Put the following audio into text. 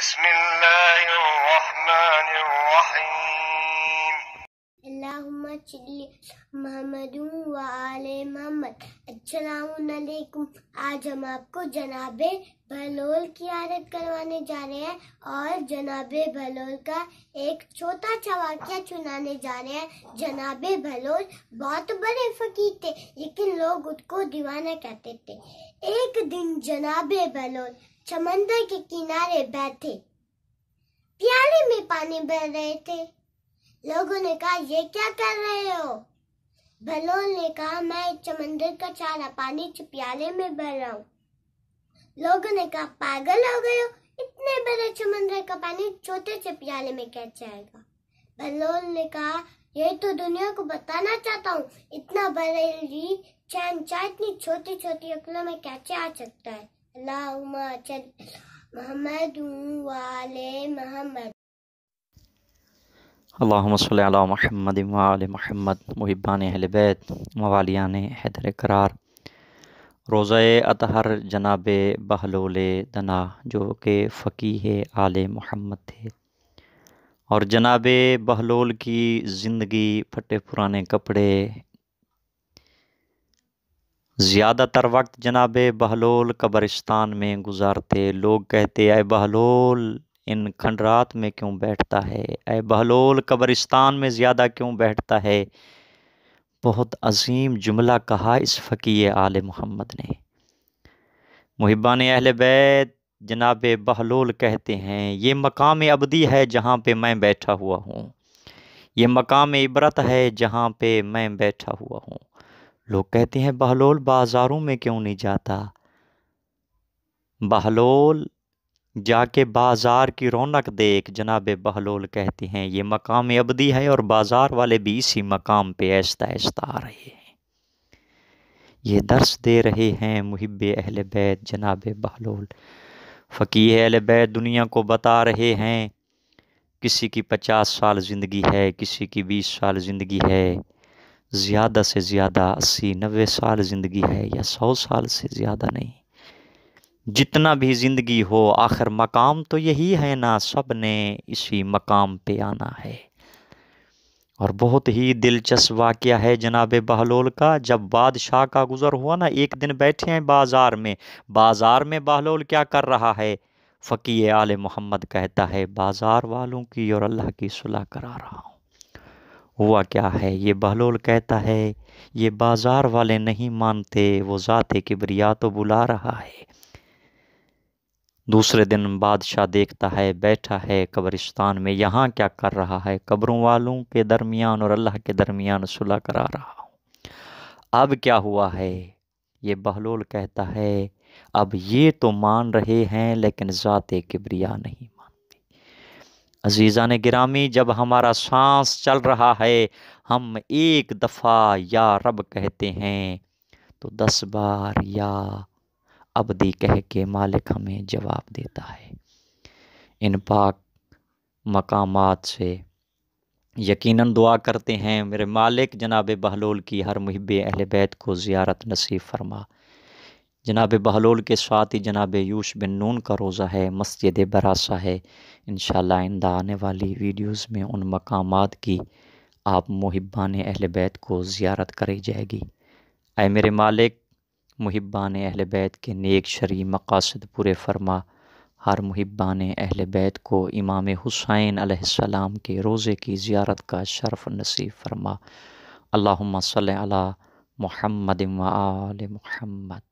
بسم الله الرحمن الرحيم اللهم صل محمد وآل محمद अस्सलाम आज हम आपको जनाबे भलोल की आदत करवाने जा रहे हैं और जनाबे भलोल का एक छोटा सा वाक्य सुनाने जा रहे हैं जनाबे भलोल बहुत बड़े फकीर थे लेकिन लोग उसको दीवाना कहते थे एक दिन जनाबे भलोल समंदर के किनारे बैठे प्याले में पानी भर रहे थे लोगों ने कहा ये क्या कर रहे हो भलोल ने कहा मैं समंदर का सारा पानी प्याले में भर रहा हूँ लोगों ने कहा पागल हो गए हो इतने बड़े समंदर का पानी छोटे से प्याले में कैसे आएगा भलोल ने कहा ये तो दुनिया को बताना चाहता हूँ इतना चैन चाह इतनी छोटी छोटी अकलों में कैसे आ सकता है महमद महमद महबान अहलबैत मवालियान हैदर करार रोज़ अतहर जनाब बहलोल दना जो कि फ़कीह आल मोहम्मद थे और जनाब बहलोल की ज़िंदगी फटे पुराने कपड़े ज़्यादातर वक्त जनाब बहलोल कब्रिस्तान में गुजारते लोग कहते अ बहलोल इन खंडरात में क्यों बैठता है अय बहलोल कब्रिस्तान में ज़्यादा क्यों बैठता है बहुत अजीम जुमला कहा इस फ़कीय आल मोहम्मद ने मुहिबान अहल बैत जनाब बहलोल कहते हैं ये मकाम अबदी है जहाँ पे मैं बैठा हुआ हूँ ये मकाम इबरत है जहाँ पे मैं बैठा हुआ हूँ लोग कहते हैं बहलोल बाज़ारों में क्यों नहीं जाता बहलोल जाके बाज़ार की रौनक देख जनाब बहलोल कहते हैं ये मकाम अबदी है और बाज़ार वाले भी इसी मकाम पे ऐसा ऐसा आ रहे हैं ये दर्श दे रहे हैं मुहब अहल बैत जनाब बहलोल फ़कीह अहल बैत दुनिया को बता रहे हैं किसी की पचास साल ज़िंदगी है किसी की बीस साल ज़िंदगी है ज़्यादा से ज़्यादा अस्सी नबे साल ज़िंदगी है या सौ साल से ज़्यादा नहीं जितना भी ज़िंदगी हो आखिर मकाम तो यही है ना सब ने इसी मकाम पे आना है और बहुत ही दिलचस्प वाक़ है जनाब बहलोल का जब बादशाह का गुज़र हुआ ना एक दिन बैठे हैं बाज़ार में बाज़ार में बहलोल क्या कर रहा है फ़कीर आल मोहम्मद कहता है बाज़ार वालों की और अल्लाह की सुलह करा रहा हूँ हुआ क्या है ये बहलोल कहता है ये बाज़ार वाले नहीं मानते वो ज़ात किबरिया तो बुला रहा है दूसरे दिन बादशाह देखता है बैठा है कब्रिस्तान में यहाँ क्या कर रहा है कब्रों वालों के दरमियान और अल्लाह के दरमियान सुलह करा रहा हूँ अब क्या हुआ है ये बहलोल कहता है अब ये तो मान रहे हैं लेकिन ज़ात किबरिया नहीं अजीज़ा ने गिरामी जब हमारा सांस चल रहा है हम एक दफ़ा या रब कहते हैं तो दस बार या अबदी कह के मालिक हमें जवाब देता है इन पाक मकामात से यकीनन दुआ करते हैं मेरे मालिक जनाब बहलोल की हर मुहब अहल बैत को ज़ियारत नसीब फरमा जनाब बहलोल के साथ ही जनाब यूश बिन नून का रोज़ा है मस्जिद बरासा है इन आइंदा आने वाली वीडियोस में उन मकाम की आप मुहिबान अहल बैत को ज़्यारत करी जाएगी आए मेरे मालिक मुहिबान अहल बैत के नेक शरी मकासद पूरे फरमा हर मुहिबान अहल बैत को इमाम हुसैन आसमाम के रोज़े की ज़्यारत का शरफ नसीब फरमा अल्लाम सल महमद महमद